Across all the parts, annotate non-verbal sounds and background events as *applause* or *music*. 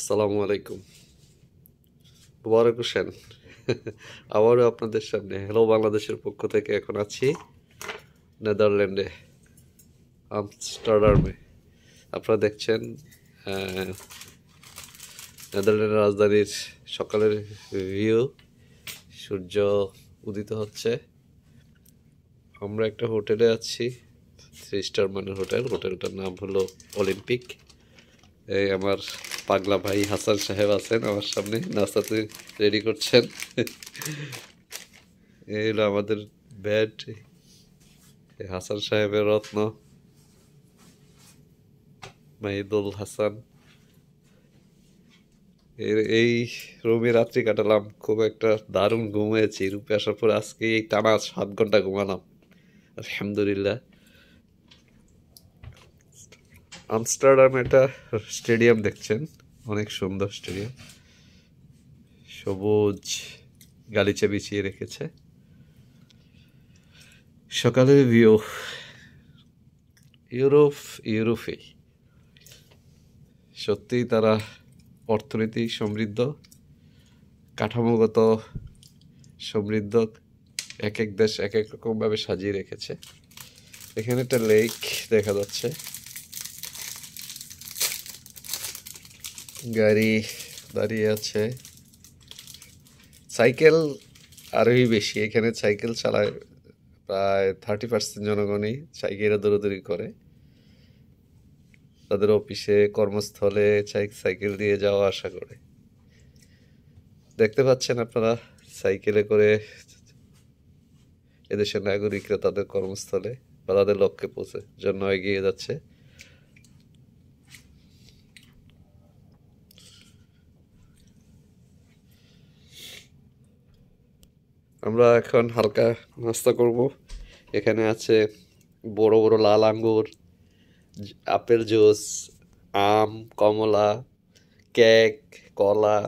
আসসালামু আলাইকুম মুবারক হোসেন *laughs* আবারও আপনাদের সামনে হ্যালো বাংলাদেশের পক্ষ থেকে এখন আছি নেদারল্যান্ডে আমস্টারডামে আপনারা দেখছেন নেদারল্যান্ডের রাজধানীর সকালের ভিউ সূর্য উদিত হচ্ছে আমরা একটা হোটেলে আছি থ্রি স্টার মানের হোটেল হোটেলটার নাম হলো অলিম্পিক এই আমার পাগলা ভাই হাসান সাহেব আছেন আমার সামনে নাস্তাতে রেডি করছেন এই আমাদের ব্যাট হাসান সাহেবের রত্ন মাহিদুল হাসান এই রুমে রাত্রি কাটালাম খুব একটা দারুণ ঘুমিয়েছি রুপে আসার পর আজকে এই টানা সাত ঘন্টা ঘুমালাম আলহামদুলিল্লাহ আমস্টারডাম একটা স্টেডিয়াম দেখছেন অনেক সুন্দর স্টুডিও সবুজ গালিচা বিছিয়ে রেখেছে সকালের ভিউ ইউরোপ ইউরোপে সত্যিই তারা অর্থনীতি সমৃদ্ধ কাঠামোগত সমৃদ্ধ এক এক দেশ এক এক রকমভাবে সাজিয়ে রেখেছে এখানে একটা লেক দেখা যাচ্ছে গাড়ি দাঁড়িয়ে আছে সাইকেল আরোই বেশি এখানে সাইকেল চালায় প্রায় থার্টি পার্সেন্ট জনগণই সাইকেল দৌড়াদৌড়ি করে তাদের অফিসে কর্মস্থলে সাইকেল দিয়ে যাওয়া আসা করে দেখতে পাচ্ছেন আপনারা সাইকেলে করে এদেশের নাগরিকরা তাদের কর্মস্থলে বা তাদের লক্ষ্যে পৌঁছে জন্য এগিয়ে যাচ্ছে আমরা এখন হালকা নাস্তা করব এখানে আছে বড় বড় লাল আঙ্গুর আপেল জুস আম কমলা কেক কলা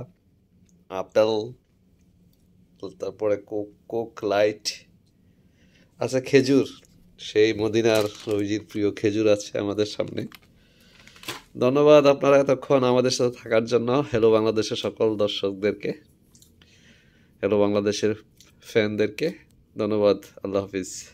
আপেল তারপরে কোক কোক লাইট আছে খেজুর সেই মদিনার রবিজির প্রিয় খেজুর আছে আমাদের সামনে ধন্যবাদ আপনারা এতক্ষণ আমাদের সাথে থাকার জন্য হ্যালো বাংলাদেশের সকল দর্শকদেরকে হ্যালো বাংলাদেশের फैन दर के धन्यवाद अल्लाह हाफिज़